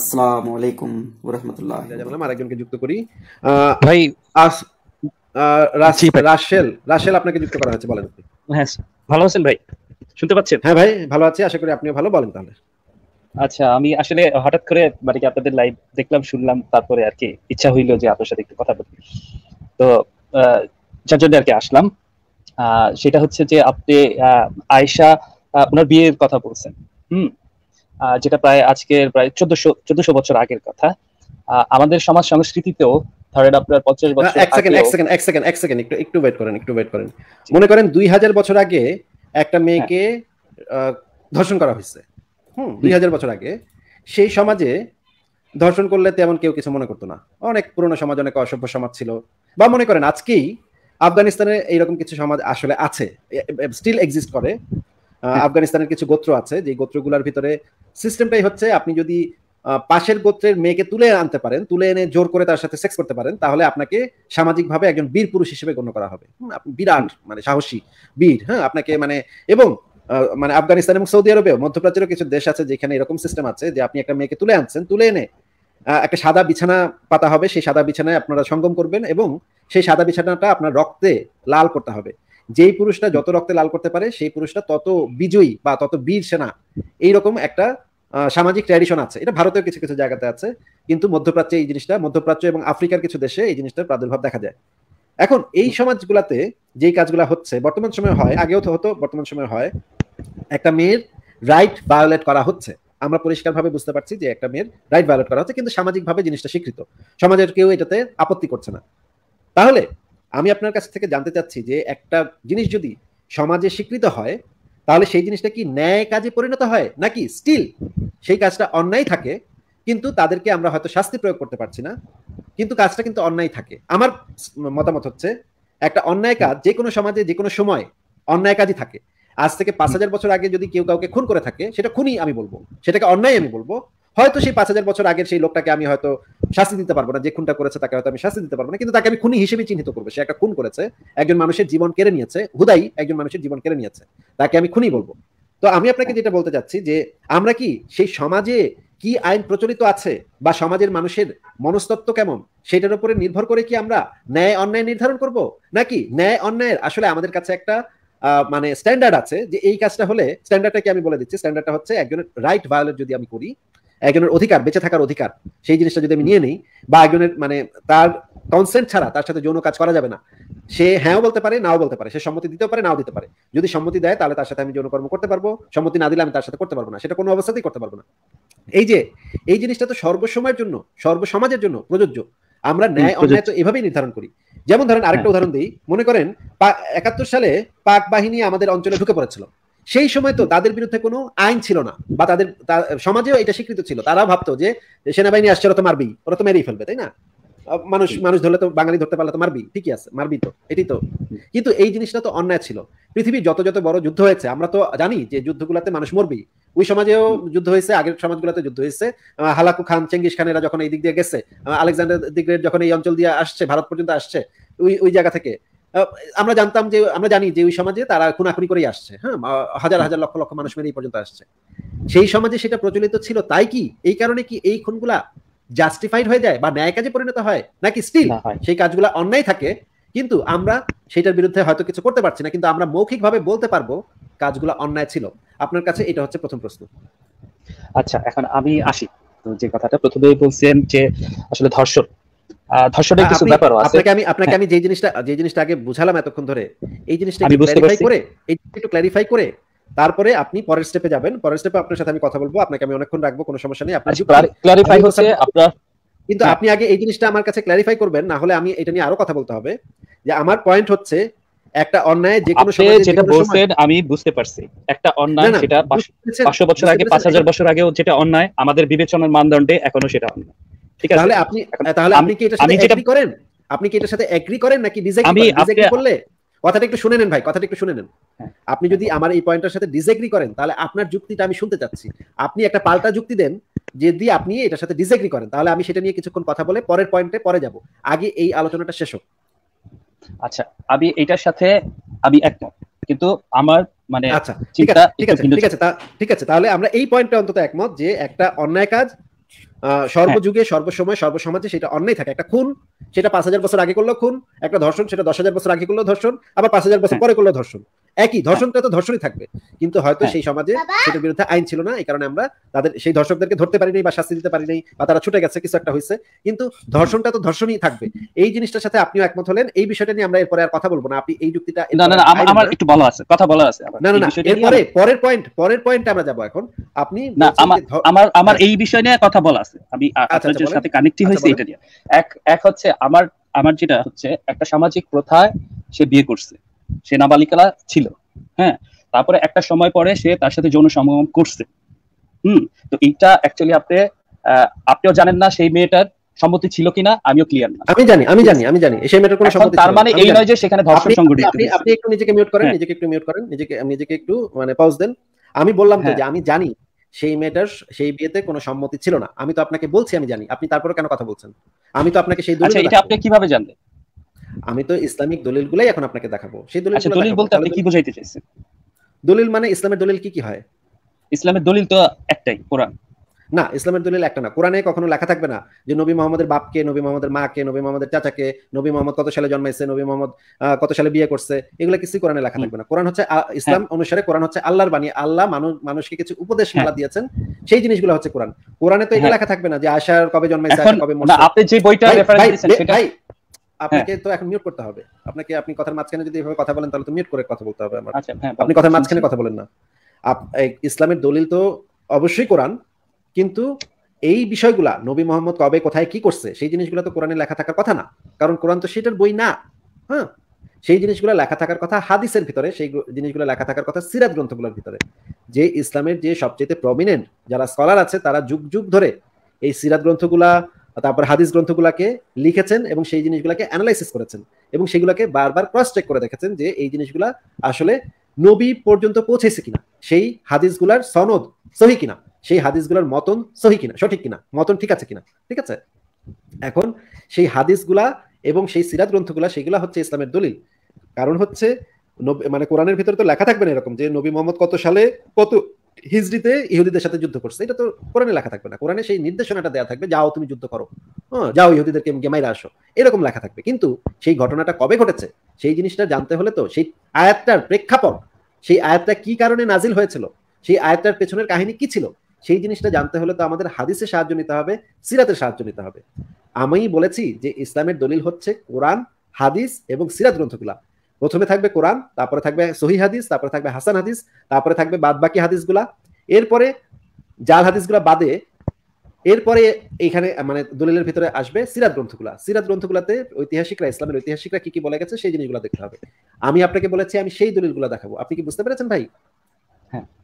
আসসালামু আলাইকুম ওয়া রাহমাতুল্লাহ আরেকজনকে যুক্ত করি ভাই রাশেল রাশেল আপনাকে যুক্ত করা হয়েছে বলেন আপনি হ্যাঁ ভালো আছেন ভাই শুনতে পাচ্ছেন হ্যাঁ ভাই ভালো আছি আশা করি আপনিও ভালো বলেন তাহলে আচ্ছা আমি আসলে হঠাৎ করে মানে আপনাদের লাইভ দেখলাম শুনলাম তারপরে আর কি ইচ্ছা হইলো যে আপনার সাথে একটু কথা বলি তো যার জন্য আর কি আসলাম সেটা হচ্ছে যে আপনি আয়সা ওনার বিয়ের কথা বলছেন হুম যেটা প্রায় আজকের প্রায় চোদ্দশো চোদ্দশো বছর আগের কথা আমাদের সমাজ সংস্কৃতিতেও ধরেন আপনার পঞ্চাশ বছর এক সেকেন্ড এক সেকেন্ড এক সেকেন্ড এক সেকেন্ড একটু একটু ওয়েট করেন একটু ওয়েট করেন মনে করেন দুই হাজার বছর আগে একটা হ্যাঁ। মেয়েকে ধর্ষণ করা হয়েছে হুম দুই হাজার বছর আগে সেই সমাজে ধর্ষণ করলে তেমন কেউ কিছু মনে করতো না অনেক পুরনো সমাজ অনেক অসভ্য সমাজ ছিল বা মনে করেন আজকেই আফগানিস্তানে এইরকম কিছু সমাজ আসলে আছে স্টিল এক্সিস্ট করে আফগানিস্তানের কিছু গোত্র আছে যে গোত্রগুলোর ভিতরে সিস্টেমটাই হচ্ছে আপনি যদি পাশের গোত্রের মেয়েকে তুলে আনতে পারেন তুলে এনে জোর করে তার সাথে সেক্স করতে পারেন তাহলে আপনাকে সামাজিকভাবে একজন বীর পুরুষ হিসেবে গণ্য করা হবে বিরাট মানে সাহসী বীর হ্যাঁ আপনাকে মানে এবং মানে আফগানিস্তান এবং সৌদি আরবেও মধ্যপ্রাচ্যেরও কিছু দেশ আছে যেখানে এরকম সিস্টেম আছে যে আপনি একটা মেয়েকে তুলে আনছেন তুলে এনে একটা সাদা বিছানা পাতা হবে সেই সাদা বিছানায় আপনারা সঙ্গম করবেন এবং সেই সাদা বিছানাটা আপনার রক্তে লাল করতে হবে যেই পুরুষটা যত রক্তে লাল করতে পারে সেই পুরুষটা তত বিজয়ী বা তত বীর সেনা এইরকম একটা সামাজিক ট্র্যাডিশন আছে এটা ভারতের কিছু কিছু জায়গাতে আছে কিন্তু মধ্যপ্রাচ্যে এই জিনিসটা মধ্যপ্রাচ্য এবং আফ্রিকার কিছু দেশে এই জিনিসটার প্রাদুর্ভাব দেখা যায় এখন এই সমাজগুলাতে যেই কাজগুলো হচ্ছে বর্তমান সময়ে হয় আগেও তো হতো বর্তমান সময়ে হয় একটা মেয়ের রাইট ভায়োলেট করা হচ্ছে আমরা পরিষ্কারভাবে বুঝতে পারছি যে একটা মেয়ের রাইট ভায়োলেট করা হচ্ছে কিন্তু সামাজিকভাবে জিনিসটা স্বীকৃত সমাজের কেউ এটাতে আপত্তি করছে না তাহলে আমি আপনার কাছ থেকে জানতে চাচ্ছি যে একটা জিনিস যদি সমাজে স্বীকৃত হয় তাহলে সেই জিনিসটা কি ন্যায় কাজে পরিণত হয় নাকি স্টিল সেই কাজটা অন্যায় থাকে কিন্তু তাদেরকে আমরা হয়তো শাস্তি প্রয়োগ করতে পারছি না কিন্তু কাজটা কিন্তু অন্যায় থাকে আমার মতামত হচ্ছে একটা অন্যায় কাজ যে কোনো সমাজে যে কোনো সময় অন্যায় কাজই থাকে আজ থেকে পাঁচ হাজার বছর আগে যদি কেউ কাউকে খুন করে থাকে সেটা খুনই আমি বলবো সেটাকে অন্যায় আমি বলবো হয়তো সেই পাঁচ হাজার বছর আগের সেই লোকটাকে আমি হয়তো শাস্তি দিতে পারবো না যে খুনটা করেছে তাকে হয়তো আমি শাস্তি দিতে পারবো না কিন্তু তাকে আমি খুনি হিসেবে চিহ্নিত করবো সে একটা খুন করেছে একজন মানুষের জীবন কেড়ে নিয়েছে হুদাই একজন মানুষের জীবন কেড়ে নিয়েছে তাকে আমি খুনি বলবো তো আমি আপনাকে যেটা বলতে চাচ্ছি যে আমরা কি সেই সমাজে কি আইন প্রচলিত আছে বা সমাজের মানুষের মনস্তত্ব কেমন সেটার উপরে নির্ভর করে কি আমরা ন্যায় অন্যায় নির্ধারণ করব নাকি ন্যায় অন্যায়ের আসলে আমাদের কাছে একটা মানে স্ট্যান্ডার্ড আছে যে এই কাজটা হলে স্ট্যান্ডার্ডটা কি আমি বলে দিচ্ছি স্ট্যান্ডার্ডটা হচ্ছে একজনের রাইট ভায়োলেট যদি আমি করি একজনের অধিকার বেঁচে থাকার অধিকার সেই জিনিসটা যদি আমি নিয়ে নিই বা একজনের মানে তার কনসেন্ট ছাড়া তার সাথে যৌন কাজ করা যাবে না সে হ্যাঁও বলতে পারে নাও বলতে পারে সে সম্মতি দিতে পারে নাও দিতে পারে যদি সম্মতি দেয় তাহলে তার সাথে আমি যৌনকর্ম করতে পারবো সম্মতি না দিলে আমি তার সাথে করতে পারবো না সেটা কোনো অবস্থাতেই করতে পারবো না এই যে এই জিনিসটা তো সর্বসময়ের জন্য সর্বসমাজের জন্য প্রযোজ্য আমরা ন্যায় অন্যায় তো এভাবেই নির্ধারণ করি যেমন ধরেন আরেকটা হ্যাঁ। উদাহরণ দিই মনে করেন একাত্তর সালে পাক বাহিনী আমাদের অঞ্চলে ঢুকে পড়েছিল সেই সময় তো তাদের বিরুদ্ধে কোনো আইন ছিল না বা তাদের সমাজেও এটা স্বীকৃত ছিল তারা ভাবতো যে সেনাবাহিনী আসছে ওরা তো মারবি ওরা তো মেরেই ফেলবে তাই না মানুষ মানুষ ধরলে তো বাঙালি ধরতে পারলে তো মারবি ঠিকই আছে মারবি তো এটি তো কিন্তু এই জিনিসটা তো অন্যায় ছিল পৃথিবী যত যত বড় যুদ্ধ হয়েছে আমরা তো জানি যে যুদ্ধগুলাতে মানুষ মরবি ওই সমাজেও যুদ্ধ হয়েছে আগের সমাজগুলোতে যুদ্ধ হয়েছে হালাকু খান চেঙ্গিস খানেরা যখন এই দিক দিয়ে গেছে আলেকজান্ডার দিগ্রের যখন এই অঞ্চল দিয়ে আসছে ভারত পর্যন্ত আসছে ওই ওই জায়গা থেকে আমরা জানতাম যে আমরা জানি যে ওই সমাজে তারা খুনাখুনি করেই আসছে হ্যাঁ হাজার হাজার লক্ষ লক্ষ মানুষ মেরে এই পর্যন্ত আসছে সেই সমাজে সেটা প্রচলিত ছিল তাই কি এই কারণে কি এই খুনগুলা জাস্টিফাইড হয়ে যায় বা ন্যায় কাজে পরিণত হয় নাকি স্টিল সেই কাজগুলা অন্যায় থাকে কিন্তু আমরা সেটার বিরুদ্ধে হয়তো কিছু করতে পারছি না কিন্তু আমরা মৌখিক ভাবে বলতে পারবো কাজগুলো অন্যায় ছিল আপনার কাছে এটা হচ্ছে প্রথম প্রশ্ন আচ্ছা এখন আমি আসি যে কথাটা প্রথমেই বলছিলেন যে আসলে ধর্ষণ ধর্ষণের কিছু ব্যাপারও আছে আপনাকে আমি আপনাকে হ্যাঁ। আমি জিনিসটা জিনিসটা আগে বুঝালাম এতক্ষণ ধরে এই জিনিসটা করে একটু করে তারপরে আপনি পরের স্টেপে যাবেন পরের স্টেপে আপনার সাথে আমি কথা বলবো আপনাকে আমি অনেকক্ষণ রাখবো কোনো সমস্যা নেই আপনার আচ্ছা, ক্লারিফাই হচ্ছে আপনার কিন্তু হ্যাঁ। আপনি আগে এই জিনিসটা আমার কাছে করবেন না হলে আমি এটা নিয়ে আরো কথা বলতে হবে যে আমার পয়েন্ট হচ্ছে একটা অন্যায় যে কোনো সময় যেটা বলছেন আমি বুঝতে পারছি একটা অন্যায় সেটা 500 বছর আগে 5000 বছর আগেও যেটা অন্যায় আমাদের বিবেচনার মানদণ্ডে এখনো সেটা অন্যায় তাহলে আপনি তাহলে আপনি কি এটার সাথে এগ্রি করেন আপনি কি এটার সাথে এগ্রি করেন নাকি ডিসএগ্রি করলে কথাটা একটু শুনে নেন ভাই কথাটা একটু শুনে নেন হ্যাঁ। আপনি যদি আমার এই পয়েন্টের সাথে ডিসএগ্রি করেন তাহলে আপনার যুক্তিটা আমি শুনতে চাচ্ছি আপনি একটা পাল্টা যুক্তি দেন যদি আপনি এটার সাথে ডিসএগ্রি করেন তাহলে আমি সেটা নিয়ে কিছুক্ষণ কথা বলে পরের পয়েন্টে পরে যাব আগে এই আলোচনাটা শেষ হোক আচ্ছা আমি এটার সাথে আমি একমত কিন্তু আমার মানে আচ্ছা ঠিক আছে ঠিক আছে ঠিক আছে তাহলে আমরা এই পয়েন্টটা অন্তত একমত যে একটা অন্যায় কাজ সর্বযুগে হ্যাঁ। সর্বসময় সর্বসমাজে সেটা অন্যায় থাকে একটা খুন সেটা পাঁচ হাজার বছর আগে করলো খুন একটা ধর্ষণ সেটা দশ হাজার বছর আগে করলো ধর্ষণ আবার পাঁচ হাজার বছর হ্যাঁ। পরে করলো ধর্ষণ একই ধর্ষণটা তো ধর্ষণই থাকবে কিন্তু হয়তো হ্যাঁ। সেই সমাজে সেটার বিরুদ্ধে আইন ছিল না এই কারণে আমরা তাদের সেই ধর্ষকদেরকে ধরতে পারি নাই বা শাস্তি দিতে পারিনি বা তারা ছুটে গেছে কিছু একটা হয়েছে কিন্তু ধর্ষণটা তো ধর্ষণই থাকবে এই জিনিসটার সাথে আপনিও একমত হলেন এই বিষয়টা নিয়ে আমরা এরপরে আর কথা বলবো না আপনি এই যুক্তিটা আমার একটু বলা আছে কথা বলা আছে না না এরপরে পরের পয়েন্ট পরের পয়েন্ট আমরা যাব এখন আপনি না আমার আমার হ্যাঁ। এই বিষয় নিয়ে কথা বলা আছে আমি আচ্ছা, আপনার আচ্ছা, সাথে কানেক্টই আচ্ছা, হয়েছে এটা নিয়ে এক এক হচ্ছে আমার আমার যেটা হচ্ছে একটা সামাজিক প্রথায় সে বিয়ে করছে সেনাবালিকারা ছিল হ্যাঁ তারপরে একটা সময় পরে সে তার সাথে যৌন সমাগম করছে হুম তো এইটা অ্যাকচুয়ালি আপনি আপনিও জানেন না সেই মেয়েটার সম্মতি ছিল কিনা আমিও ক্লিয়ার না আমি জানি আমি জানি আমি জানি মেয়েটার কোনো সম্মতি তার মানে এই নয় যে সেখানে ধর্ষণ আপনি আপনি একটু নিজেকে মিউট করেন হ্যাঁ। নিজেকে একটু মিউট করেন নিজেকে নিজেকে একটু মানে পজ দেন আমি বললাম তো হ্যাঁ। যে আমি জানি সেই মেয়েটার সেই বিয়েতে কোনো সম্মতি ছিল না আমি তো আপনাকে বলছি আমি জানি আপনি তারপরে কেন কথা বলছেন আমি তো আপনাকে সেই আচ্ছা এটা আপনি কিভাবে জানলেন আমি তো ইসলামিক দলিলগুলাই এখন আপনাকে দেখাবো সেই আচ্ছা, দলিল দলিল বলতে আপনি কি বোঝাইতে চাইছেন দলিল মানে ইসলামের দলিল কি কি হয় ইসলামের দলিল তো একটাই কোরআন না ইসলামের দলিল একটা না কোরআনে কখনো লেখা থাকবে না যে নবী মোহাম্মদের বাপকে নবী মোহাম্মদের মাকে নবী মোহাম্মদের চাচাকে নবী মোহাম্মদ কত সালে জন্মাইছে নবী মোহাম্মদ কত সালে বিয়ে করছে এগুলো কিছু কোরআনে লেখা থাকবে না কোরআন হচ্ছে ইসলাম হ্যাঁ। অনুসারে কোরআন হচ্ছে আল্লাহর বাণী আল্লাহ মানুষ মানুষকে কিছু উপদেশ মালা হ্যাঁ। দিয়েছেন সেই জিনিসগুলো হচ্ছে কোরআন কোরআনে তো এটা হ্যাঁ। লেখা থাকবে না যে আশার কবে জন্মাইছে কবে আপনি যে বইটা রেফারেন্স দিয়েছেন সেটা হ্যাঁ। আপনাকে তো এখন মিউট করতে হবে আপনাকে আপনি কথার মাঝখানে যদি এভাবে কথা বলেন তাহলে তো মিউট করে কথা বলতে হবে আমার আচ্ছা, হ্যাঁ, আপনি কথার মাঝখানে কথা বলেন না ইসলামের দলিল তো অবশ্যই কোরআন কিন্তু এই বিষয়গুলা নবী মোহাম্মদ কবে কোথায় কি করছে সেই জিনিসগুলো তো কোরআনে লেখা থাকার কথা না কারণ কোরআন তো সেটার বই না হ্যাঁ সেই জিনিসগুলো লেখা থাকার কথা হাদিসের ভিতরে সেই জিনিসগুলো লেখা থাকার কথা সিরাত গ্রন্থগুলোর ভিতরে যে ইসলামের যে সবচেয়ে প্রমিনেন্ট যারা স্কলার আছে তারা যুগ যুগ ধরে এই সিরাত গ্রন্থগুলা তারপর হাদিস গ্রন্থগুলাকে লিখেছেন এবং সেই জিনিসগুলোকে অ্যানালাইসিস করেছেন এবং সেগুলোকে বারবার ক্রস চেক করে দেখেছেন যে এই জিনিসগুলা আসলে নবী পর্যন্ত পৌঁছেছে কিনা সেই হাদিসগুলার সনদ সহি কিনা সেই হাদিসগুলার মতন সহি কিনা সঠিক কিনা মতন ঠিক আছে কিনা ঠিক আছে এখন সেই হাদিসগুলা এবং সেই সিরাত গ্রন্থগুলা সেগুলা হচ্ছে ইসলামের দলিল কারণ হচ্ছে মানে কোরআনের ভিতরে তো লেখা থাকবে না এরকম যে নবী মোহাম্মদ কত সালে কত হিজড়িতে ইহুদিদের সাথে যুদ্ধ করছে এটা তো কোরআনে লেখা থাকবে না কোরআনে সেই নির্দেশনাটা দেওয়া থাকবে যাও তুমি যুদ্ধ করো হ্যাঁ যাও ইহুদিদেরকে গেমাইরা আসো এরকম লেখা থাকবে কিন্তু সেই ঘটনাটা কবে ঘটেছে সেই জিনিসটা জানতে হলে তো সেই আয়াতটার প্রেক্ষাপট সেই আয়াতটা কি কারণে নাজিল হয়েছিল সেই আয়াতটার পেছনের কাহিনী কি ছিল সেই জিনিসটা জানতে হলে তো আমাদের হাদিসে সাহায্য নিতে হবে সিরাতের সাহায্য নিতে হবে আমি বলেছি যে ইসলামের দলিল হচ্ছে কোরআন হাদিস এবং সিরাত গ্রন্থগুলা প্রথমে থাকবে কোরআন তারপরে থাকবে সহি হাদিস তারপরে থাকবে হাসান হাদিস তারপরে থাকবে বাদ বাকি হাদিসগুলা এরপরে জাল হাদিসগুলা বাদে এরপরে এইখানে মানে দলিলের ভিতরে আসবে সিরাত গ্রন্থগুলা সিরাত গ্রন্থগুলাতে ঐতিহাসিকরা ইসলামের ঐতিহাসিকরা কি কি বলে গেছে সেই জিনিসগুলো দেখতে হবে আমি আপনাকে বলেছি আমি সেই দলিলগুলো দেখাবো আপনি কি বুঝতে পেরেছেন ভাই হ্যাঁ